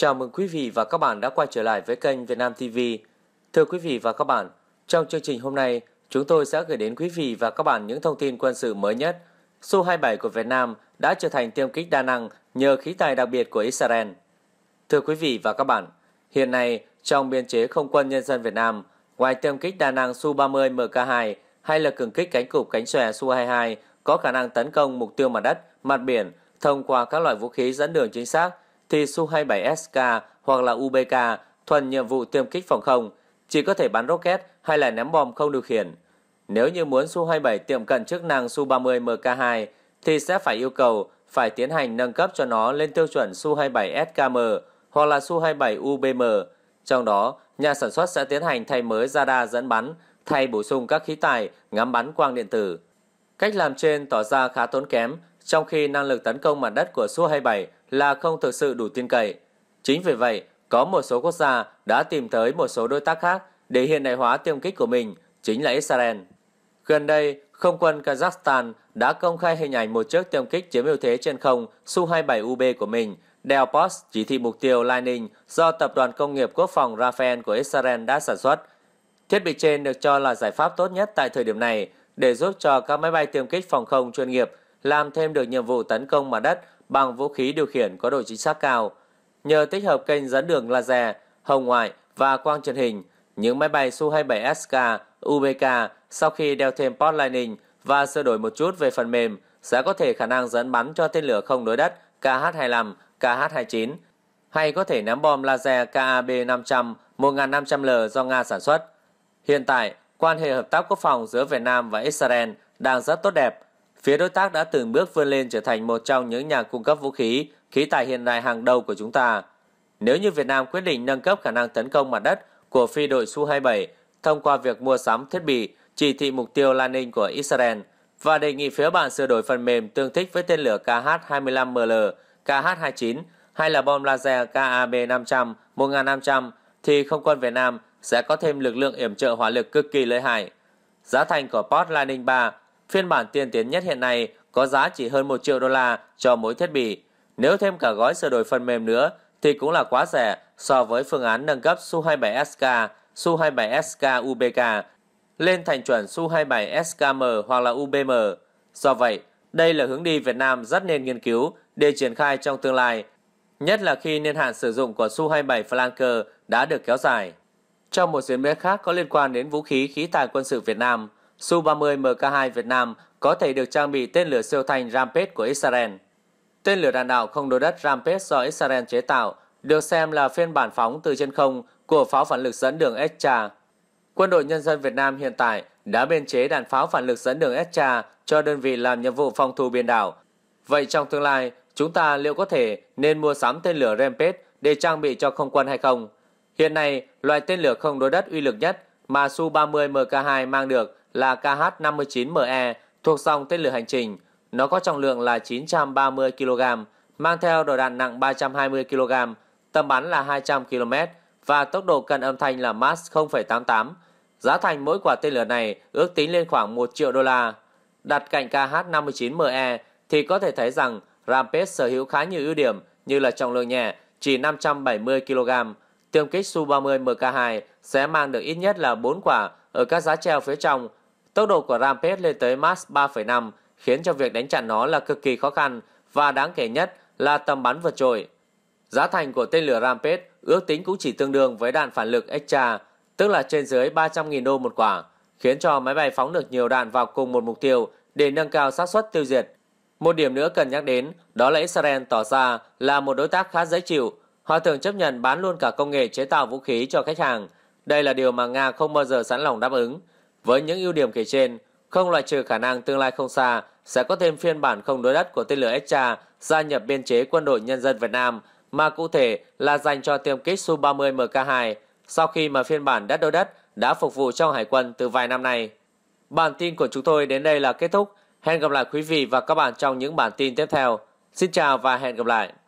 Chào mừng quý vị và các bạn đã quay trở lại với kênh Việt Nam TV. Thưa quý vị và các bạn, trong chương trình hôm nay, chúng tôi sẽ gửi đến quý vị và các bạn những thông tin quân sự mới nhất. Su-27 của Việt Nam đã trở thành tiêm kích đa năng nhờ khí tài đặc biệt của Israel. Thưa quý vị và các bạn, hiện nay trong biên chế không quân nhân dân Việt Nam, ngoài tiêm kích đa năng Su-30 MK2 hay là cường kích cánh cụp cánh xòe Su-22 có khả năng tấn công mục tiêu mặt đất, mặt biển thông qua các loại vũ khí dẫn đường chính xác thì Su-27SK hoặc là UBK thuần nhiệm vụ tiêm kích phòng không, chỉ có thể bắn rocket hay là ném bom không điều khiển. Nếu như muốn Su-27 tiệm cận chức năng Su-30 MK2 thì sẽ phải yêu cầu phải tiến hành nâng cấp cho nó lên tiêu chuẩn Su-27SKM hoặc là Su-27 UBM. Trong đó, nhà sản xuất sẽ tiến hành thay mới radar dẫn bắn, thay bổ sung các khí tài ngắm bắn quang điện tử. Cách làm trên tỏ ra khá tốn kém, trong khi năng lực tấn công mặt đất của Su-27 là không thực sự đủ tin cậy. Chính vì vậy, có một số quốc gia đã tìm tới một số đối tác khác để hiện đại hóa tiêm kích của mình, chính là Israel. Gần đây, không quân Kazakhstan đã công khai hình ảnh một chiếc tiêm kích chiếm ưu thế trên không Su-27UB của mình, đèo Post chỉ thị mục tiêu Lightning do Tập đoàn Công nghiệp Quốc phòng Rafael của Israel đã sản xuất. Thiết bị trên được cho là giải pháp tốt nhất tại thời điểm này để giúp cho các máy bay tiêm kích phòng không chuyên nghiệp làm thêm được nhiệm vụ tấn công mặt đất bằng vũ khí điều khiển có độ chính xác cao. Nhờ tích hợp kênh dẫn đường laser, hồng ngoại và quang truyền hình, những máy bay Su-27SK, UBK sau khi đeo thêm Port Lightning và sửa đổi một chút về phần mềm sẽ có thể khả năng dẫn bắn cho tên lửa không đối đất KH-25, KH-29 hay có thể ném bom laser KAB-500, 1500L do Nga sản xuất. Hiện tại, quan hệ hợp tác quốc phòng giữa Việt Nam và Israel đang rất tốt đẹp, Phía đối tác đã từng bước vươn lên trở thành một trong những nhà cung cấp vũ khí, khí tài hiện đại hàng đầu của chúng ta. Nếu như Việt Nam quyết định nâng cấp khả năng tấn công mặt đất của phi đội Su-27 thông qua việc mua sắm thiết bị chỉ thị mục tiêu lan của Israel và đề nghị phía bạn sửa đổi phần mềm tương thích với tên lửa KH-25ML, KH-29 hay là bom laser KAB-500, 1500 thì không quân Việt Nam sẽ có thêm lực lượng yểm trợ hỏa lực cực kỳ lợi hại. Giá thành của Port Lightning 3 Phiên bản tiên tiến nhất hiện nay có giá chỉ hơn 1 triệu đô la cho mỗi thiết bị. Nếu thêm cả gói sửa đổi phần mềm nữa thì cũng là quá rẻ so với phương án nâng cấp Su-27SK, Su-27SK UBK lên thành chuẩn Su-27SKM hoặc là UBM. Do vậy, đây là hướng đi Việt Nam rất nên nghiên cứu để triển khai trong tương lai, nhất là khi niên hạn sử dụng của Su-27 Flanker đã được kéo dài. Trong một diễn biến khác có liên quan đến vũ khí khí tài quân sự Việt Nam – Su-30 MK2 Việt Nam có thể được trang bị tên lửa siêu thanh Rampage của Israel. Tên lửa đạn đạo không đối đất Rampage do Israel chế tạo được xem là phiên bản phóng từ trên không của pháo phản lực dẫn đường Estra. Quân đội Nhân dân Việt Nam hiện tại đã biên chế đạn pháo phản lực dẫn đường Estra cho đơn vị làm nhiệm vụ phòng thủ biển đảo. Vậy trong tương lai, chúng ta liệu có thể nên mua sắm tên lửa Rampage để trang bị cho không quân hay không? Hiện nay, loại tên lửa không đối đất uy lực nhất mà Su-30 MK2 mang được là KH-59ME thuộc dòng tên lửa hành trình. Nó có trọng lượng là 930 kg, mang theo đầu đạn nặng 320 kg, tầm bắn là 200 km và tốc độ cân âm thanh là Mach 0,88. Giá thành mỗi quả tên lửa này ước tính lên khoảng 1 triệu đô la. Đặt cạnh KH-59ME thì có thể thấy rằng Rampage sở hữu khá nhiều ưu điểm như là trọng lượng nhẹ, chỉ 570 kg. Tiêm kích Su-30 MK2 sẽ mang được ít nhất là 4 quả ở các giá treo phía trong Tốc độ của Rampage lên tới Mach 3,5 khiến cho việc đánh chặn nó là cực kỳ khó khăn và đáng kể nhất là tầm bắn vượt trội. Giá thành của tên lửa Rampage ước tính cũng chỉ tương đương với đạn phản lực Extra, tức là trên dưới 300.000 đô một quả, khiến cho máy bay phóng được nhiều đạn vào cùng một mục tiêu để nâng cao xác suất tiêu diệt. Một điểm nữa cần nhắc đến đó là Israel tỏ ra là một đối tác khá dễ chịu. Họ thường chấp nhận bán luôn cả công nghệ chế tạo vũ khí cho khách hàng. Đây là điều mà Nga không bao giờ sẵn lòng đáp ứng. Với những ưu điểm kể trên, không loại trừ khả năng tương lai không xa sẽ có thêm phiên bản không đối đất của tên lửa Estra gia nhập biên chế quân đội nhân dân Việt Nam, mà cụ thể là dành cho tiêm kích Su-30 MK2 sau khi mà phiên bản đất đối đất đã phục vụ trong hải quân từ vài năm nay. Bản tin của chúng tôi đến đây là kết thúc. Hẹn gặp lại quý vị và các bạn trong những bản tin tiếp theo. Xin chào và hẹn gặp lại.